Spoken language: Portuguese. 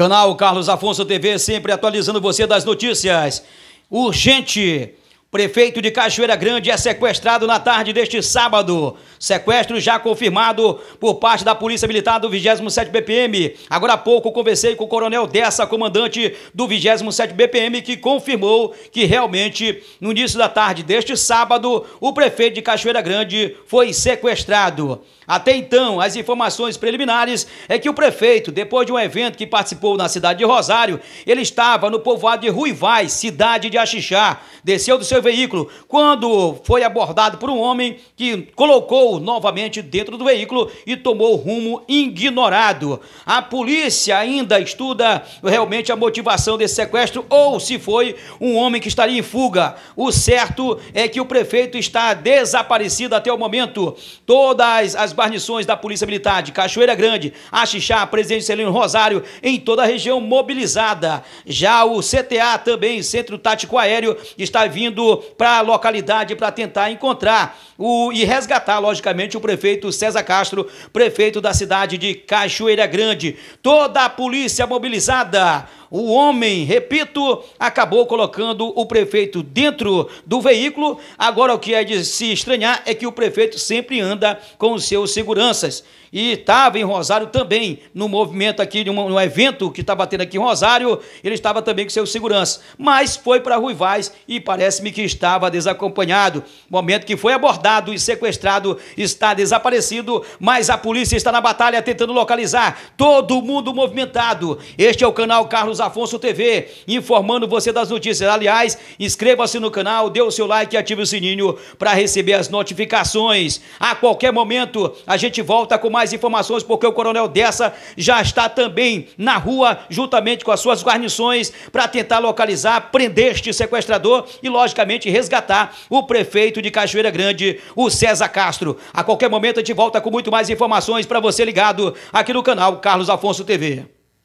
Canal Carlos Afonso TV, sempre atualizando você das notícias. Urgente, Prefeito de Cachoeira Grande é sequestrado na tarde deste sábado. Sequestro já confirmado por parte da Polícia Militar do 27 BPM. Agora há pouco conversei com o Coronel Dessa, comandante do 27 BPM, que confirmou que realmente no início da tarde deste sábado o prefeito de Cachoeira Grande foi sequestrado. Até então, as informações preliminares é que o prefeito, depois de um evento que participou na cidade de Rosário, ele estava no povoado de Ruivais, cidade de Axixá, desceu do seu seu veículo quando foi abordado por um homem que colocou novamente dentro do veículo e tomou rumo ignorado. A polícia ainda estuda realmente a motivação desse sequestro ou se foi um homem que estaria em fuga. O certo é que o prefeito está desaparecido até o momento. Todas as guarnições da Polícia Militar de Cachoeira Grande, Axixá, Presidente Celino Rosário, em toda a região mobilizada. Já o CTA também, Centro Tático Aéreo, está vindo para a localidade para tentar encontrar o, e resgatar, logicamente, o prefeito César Castro, prefeito da cidade de Cachoeira Grande. Toda a polícia mobilizada. O homem, repito, acabou colocando o prefeito dentro do veículo. Agora, o que é de se estranhar é que o prefeito sempre anda com os seus seguranças. E estava em Rosário também, no movimento aqui, no evento que estava tendo aqui em Rosário, ele estava também com seus seguranças. Mas foi para Ruivais e parece-me que estava desacompanhado. Momento que foi abordado e sequestrado, está desaparecido, mas a polícia está na batalha tentando localizar todo mundo movimentado. Este é o canal Carlos Carlos Afonso TV, informando você das notícias. Aliás, inscreva-se no canal, dê o seu like e ative o sininho para receber as notificações. A qualquer momento, a gente volta com mais informações, porque o Coronel Dessa já está também na rua, juntamente com as suas guarnições, para tentar localizar, prender este sequestrador e, logicamente, resgatar o prefeito de Cachoeira Grande, o César Castro. A qualquer momento, a gente volta com muito mais informações para você ligado aqui no canal Carlos Afonso TV.